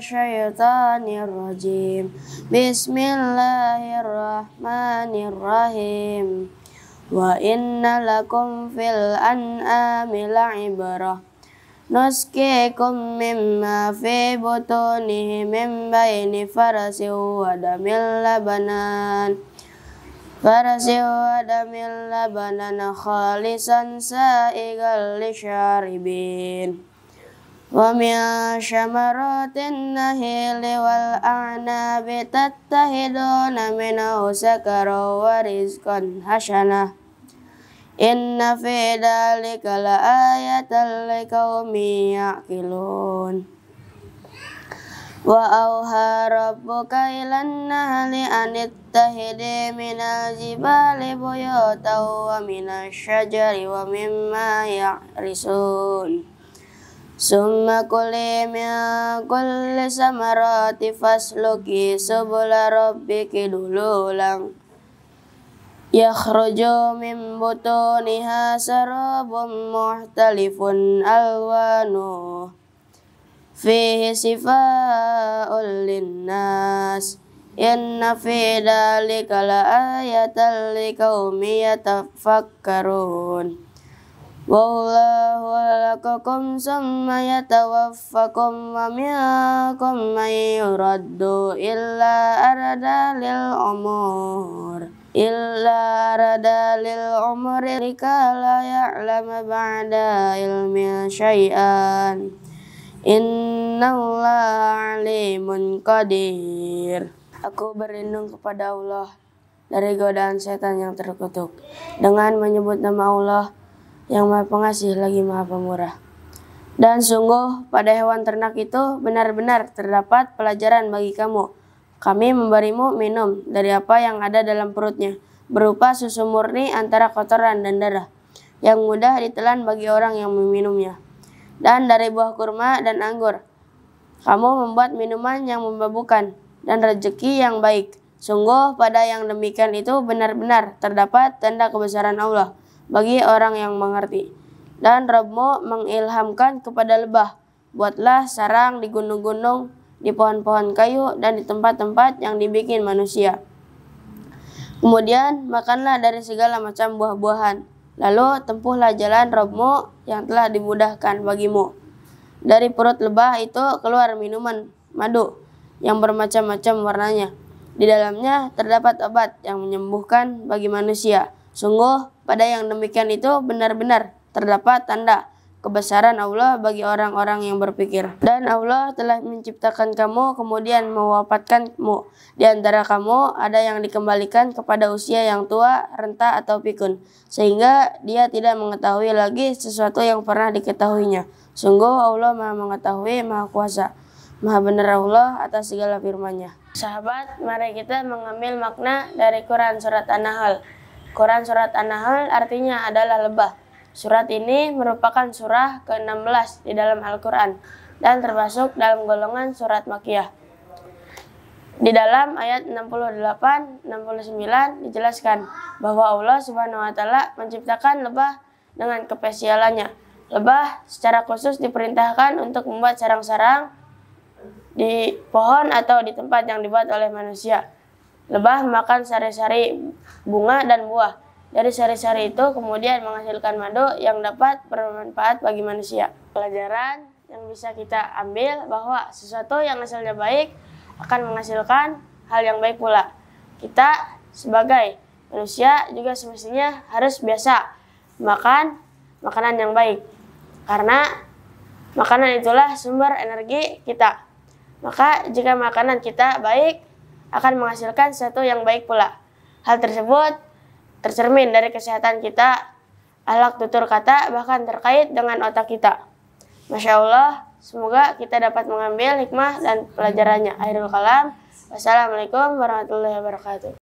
syaitanir Bismillahirrahmanirrahim Wa inna lakum fil an'ami la'ibarah Nuskikum mimma fi butunihi min baini farasi wa damil labanan Farasi wa damil labanan khalisan sa'igal li ومن ثمرات النخيل والأعناب تتخذون منه سكرا ورزقا حسنا إن في ذلك لآية لقوم يعقلون وأوحى ربك إلى النهل أن اتخذي من الجبال بيوتا ومن الشجر ومما يعرسون Sungguh kolem ya kole samarotivas luki sebola robik dulu lang ya krojo mimbutu nihasarobon muh telfon alwanu fisifa ulinas yang nafidalikalah ya tali kaumia tapak karun. Wallahu khalaqakum summa yatawaffakum wa minkum may yuraddu illa arada lil umur illa arada lil umri lika la ya'lamu ba'da ilmin syai'an innallaha alimun qadir aku berlindung kepada Allah dari godaan setan yang terkutuk dengan menyebut nama Allah yang maha pengasih lagi maha pemurah. Dan sungguh pada hewan ternak itu benar-benar terdapat pelajaran bagi kamu. Kami memberimu minum dari apa yang ada dalam perutnya, berupa susu murni antara kotoran dan darah, yang mudah ditelan bagi orang yang meminumnya. Dan dari buah kurma dan anggur, kamu membuat minuman yang memabukkan dan rezeki yang baik. Sungguh pada yang demikian itu benar-benar terdapat tanda kebesaran Allah bagi orang yang mengerti. Dan Rabbimu mengilhamkan kepada lebah, buatlah sarang di gunung-gunung, di pohon-pohon kayu, dan di tempat-tempat yang dibikin manusia. Kemudian makanlah dari segala macam buah-buahan, lalu tempuhlah jalan Rabbimu yang telah dimudahkan bagimu. Dari perut lebah itu keluar minuman madu yang bermacam-macam warnanya. Di dalamnya terdapat obat yang menyembuhkan bagi manusia. Sungguh, pada yang demikian itu benar-benar terdapat tanda kebesaran Allah bagi orang-orang yang berpikir. Dan Allah telah menciptakan kamu kemudian mewafatkanmu. Di antara kamu ada yang dikembalikan kepada usia yang tua, renta atau pikun. Sehingga dia tidak mengetahui lagi sesuatu yang pernah diketahuinya. Sungguh Allah maha mengetahui, maha kuasa. Maha benar Allah atas segala firman-Nya. Sahabat, mari kita mengambil makna dari Quran Surat An-Nahl Quran Surat An-Nahl artinya adalah lebah. Surat ini merupakan surah ke-16 di dalam Al-Quran dan termasuk dalam golongan surat Makiyah. Di dalam ayat 68-69 dijelaskan bahwa Allah Subhanahu wa taala menciptakan lebah dengan kepesialannya. Lebah secara khusus diperintahkan untuk membuat sarang-sarang di pohon atau di tempat yang dibuat oleh manusia. Lebah makan sari-sari bunga dan buah. Dari sari-sari itu kemudian menghasilkan madu yang dapat bermanfaat bagi manusia. Pelajaran yang bisa kita ambil bahwa sesuatu yang hasilnya baik akan menghasilkan hal yang baik pula. Kita sebagai manusia juga semestinya harus biasa makan makanan yang baik. Karena makanan itulah sumber energi kita. Maka jika makanan kita baik, akan menghasilkan sesuatu yang baik pula. Hal tersebut tercermin dari kesehatan kita, alat tutur kata, bahkan terkait dengan otak kita. Masya Allah, semoga kita dapat mengambil hikmah dan pelajarannya. Akhirul kalam, wassalamualaikum warahmatullahi wabarakatuh.